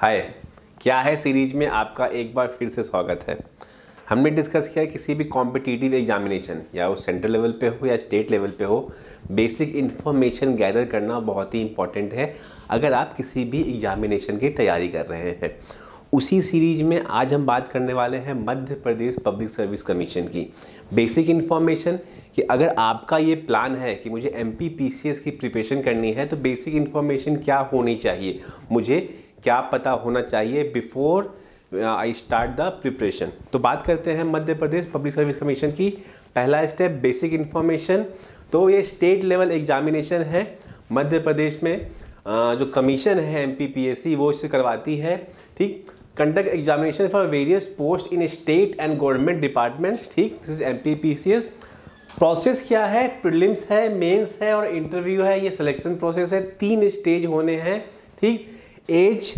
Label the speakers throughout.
Speaker 1: हाय क्या है सीरीज में आपका एक बार फिर से स्वागत है हमने डिस्कस किया किसी भी कॉम्पिटिटिव एग्जामिनेशन या वो सेंट्रल लेवल पे हो या स्टेट लेवल पे हो बेसिक इन्फॉर्मेशन गैदर करना बहुत ही इंपॉर्टेंट है अगर आप किसी भी एग्जामिनेशन की तैयारी कर रहे हैं उसी सीरीज में आज हम बात करने वाले हैं Madhya Pradesh public service commission की बेसिक इन्फॉर्मेशन कि अगर आपका ये प्लान है कि मुझे एम की प्रिपरेशन करनी है तो बेसिक इन्फॉर्मेशन क्या होनी चाहिए मुझे क्या पता होना चाहिए before I start the preparation तो बात करते हैं Madhya Pradesh public service commission की पहला स्टेप बेसिक इन्फॉर्मेशन तो ये स्टेट लेवल एग्जामिनेशन है मध्य प्रदेश में uh, जो कमीशन है एम वो इसे करवाती है ठीक conduct examination for various post in state and government departments ठीक दिस इज एम प्रोसेस क्या है प्रिलिम्स है मेंस है और इंटरव्यू है ये सिलेक्शन प्रोसेस है तीन स्टेज होने हैं ठीक एज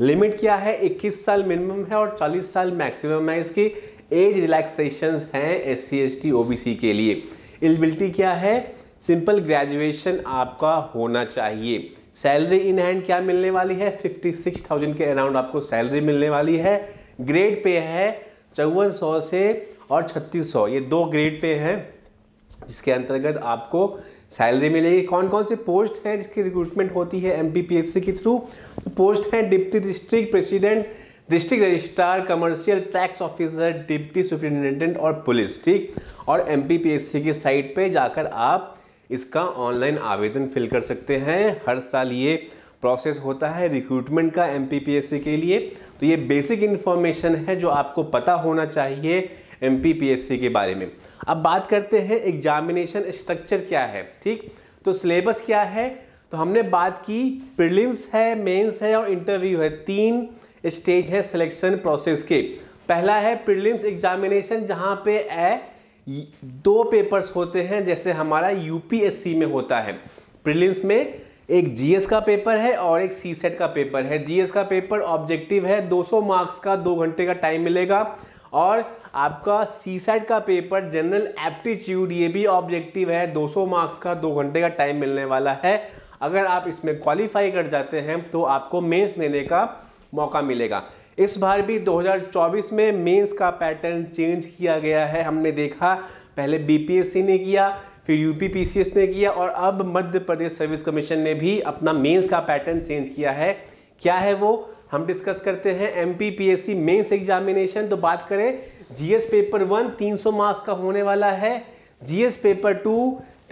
Speaker 1: लिमिट क्या है 21 साल मिनिमम है और 40 साल मैक्सिमम है इसकी एज रिलैक्सेशन हैं S C S T O B C के लिए एलिजिबिलिटी क्या है सिंपल ग्रेजुएशन आपका होना चाहिए सैलरी इन हैंड क्या मिलने वाली है फिफ्टी सिक्स थाउजेंड के अराउंड आपको सैलरी मिलने वाली है ग्रेड पे है चौवन सौ से और छत्तीस सौ ये दो ग्रेड पे हैं जिसके अंतर्गत आपको सैलरी मिलेगी कौन कौन से पोस्ट हैं जिसकी रिक्रूटमेंट होती है एम के थ्रू तो पोस्ट हैं deputy district president district registrar commercial tax officer deputy superintendent और पुलिस ठीक और एम की साइट पर जाकर आप इसका ऑनलाइन आवेदन फिल कर सकते हैं हर साल ये प्रोसेस होता है रिक्रूटमेंट का एम के लिए तो ये बेसिक इन्फॉर्मेशन है जो आपको पता होना चाहिए एम के बारे में अब बात करते हैं एग्जामिनेशन स्ट्रक्चर क्या है ठीक तो सिलेबस क्या है तो हमने बात की प्रिलिम्स है मेंस है और इंटरव्यू है तीन स्टेज है सिलेक्शन प्रोसेस के पहला है प्रिलिम्स एग्जामिनेशन जहाँ पे ए दो पेपर्स होते हैं जैसे हमारा यूपीएससी में होता है प्रिलिम्स में एक जीएस का पेपर है और एक सी सेट का पेपर है जीएस का पेपर ऑब्जेक्टिव है 200 मार्क्स का दो घंटे का टाइम मिलेगा और आपका सी सेट का पेपर जनरल एप्टीट्यूड ये भी ऑब्जेक्टिव है 200 मार्क्स का दो घंटे का टाइम मिलने वाला है अगर आप इसमें क्वालिफाई कर जाते हैं तो आपको मेंस देने का मौका मिलेगा इस बार भी 2024 में मेंस का पैटर्न चेंज किया गया है हमने देखा पहले बीपीएससी ने किया फिर यू ने किया और अब मध्य प्रदेश सर्विस कमीशन ने भी अपना मेन्स का पैटर्न चेंज किया है क्या है वो हम डिस्कस करते हैं M P P S C mains examination तो बात करें जीएस पेपर वन 300 मार्क्स का होने वाला है जीएस पेपर टू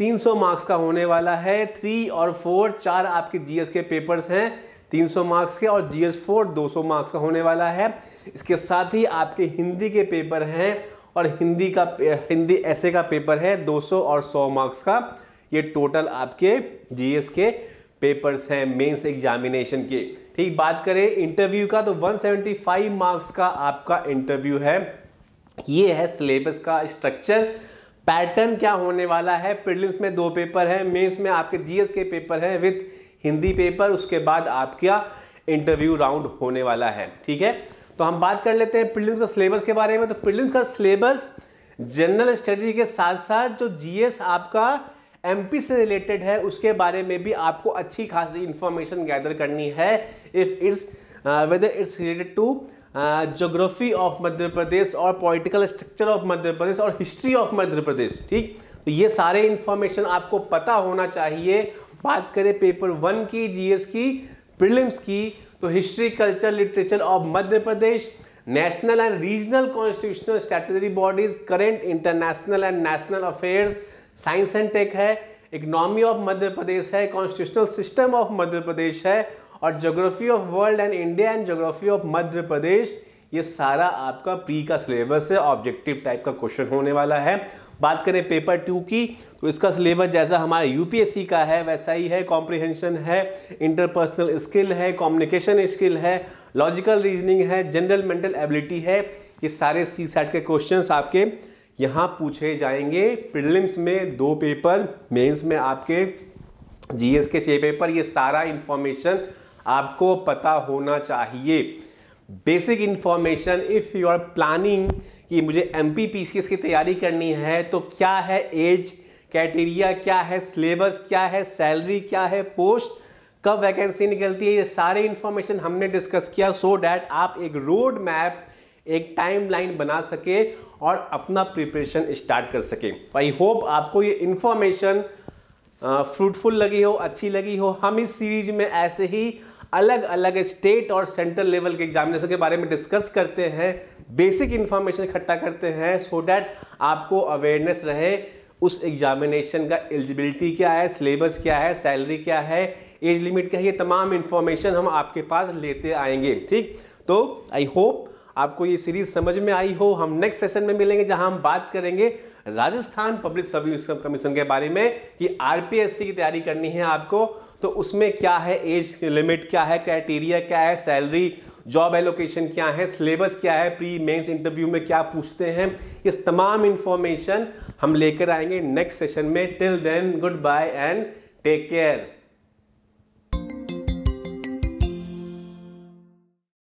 Speaker 1: 300 मार्क्स का होने वाला है थ्री और फोर चार आपके जीएस के पेपर्स हैं 300 मार्क्स के और जीएस फोर 200 मार्क्स का होने वाला है इसके साथ ही आपके हिंदी के पेपर हैं और हिंदी का हिंदी ऐसे का पेपर है 200 और 100 मार्क्स का ये टोटल आपके जीएस के पेपर्स हैं मेंस एग्जामिनेशन के ठीक बात करें इंटरव्यू का तो 175 मार्क्स का आपका इंटरव्यू है ये है सिलेबस का स्ट्रक्चर पैटर्न क्या होने वाला है प्रिलिम्स में दो पेपर हैं मेंस में आपके जीएस के पेपर हैं विथ हिंदी पेपर उसके बाद आपका इंटरव्यू राउंड होने वाला है ठीक है तो हम बात कर लेते हैं प्रिलिम्स का सिलेबस के बारे में तो प्रिलिम्स का सिलेबस जनरल स्टडी के साथ साथ जो जीएस आपका एमपी से रिलेटेड है उसके बारे में भी आपको अच्छी खासी इंफॉर्मेशन गैदर करनी है if it's whether it's related to geography of Madhya Pradesh और political structure of Madhya Pradesh और हिस्ट्री ऑफ मध्य प्रदेश ठीक तो ये सारे इन्फॉर्मेशन आपको पता होना चाहिए बात करें पेपर वन की जीएस की प्रिलिम्स की तो history culture literature of Madhya Pradesh national and regional constitutional statutory bodies current international and national affairs science and tech है इकनॉमी ऑफ मध्य प्रदेश है constitutional system of Madhya Pradesh है और geography of world and India and geography of Madhya Pradesh ये सारा आपका pre का syllabus है objective type का क्वेश्चन होने वाला है बात करें पेपर टू की तो इसका सिलेबस जैसा हमारा यूपीएससी का है वैसा ही है कॉम्प्रिहेंशन है इंटरपर्सनल स्किल है कम्युनिकेशन स्किल है लॉजिकल रीजनिंग है जनरल मेंटल एबिलिटी है ये सारे सी साइड के क्वेश्चन आपके यहाँ पूछे जाएंगे प्रिलिम्स में दो पेपर मेंस में आपके जीएस के छः पेपर ये सारा इन्फॉर्मेशन आपको पता होना चाहिए basic information if you are planning कि मुझे M P P C S की तैयारी करनी है तो क्या है एज क्राइटेरिया क्या है सिलेबस क्या है सैलरी क्या है पोस्ट कब वैकेंसी निकलती है ये सारे इन्फॉर्मेशन हमने डिस्कस किया सो so डैट आप एक रोड मैप एक टाइम लाइन बना सके और अपना प्रिपरेशन स्टार्ट कर सकें आई होप आपको ये इन्फॉर्मेशन फ्रूटफुल लगी हो अच्छी लगी हो हम इस सीरीज में ऐसे ही अलग अलग स्टेट और सेंट्रल लेवल के एग्जामिनेशन के बारे में डिस्कस करते हैं बेसिक इन्फॉर्मेशन इकट्ठा करते हैं सो so डैट आपको अवेयरनेस रहे उस एग्जामिनेशन का एलिजिबिलिटी क्या है सिलेबस क्या है सैलरी क्या है एज लिमिट क्या है ये तमाम इन्फॉर्मेशन हम आपके पास लेते आएंगे ठीक तो आई होप आपको ये सीरीज समझ में आई हो हम नेक्स्ट सेशन में मिलेंगे जहां हम बात करेंगे राजस्थान पब्लिक सर्विस कमीशन के बारे में कि आरपीएससी की तैयारी करनी है आपको तो उसमें क्या है एज लिमिट क्या है क्राइटेरिया क्या है सैलरी जॉब एलोकेशन क्या है सिलेबस क्या है प्री मेंस इंटरव्यू में क्या पूछते हैं ये तमाम इन्फॉर्मेशन हम लेकर आएंगे नेक्स्ट सेशन में till then goodbye and take care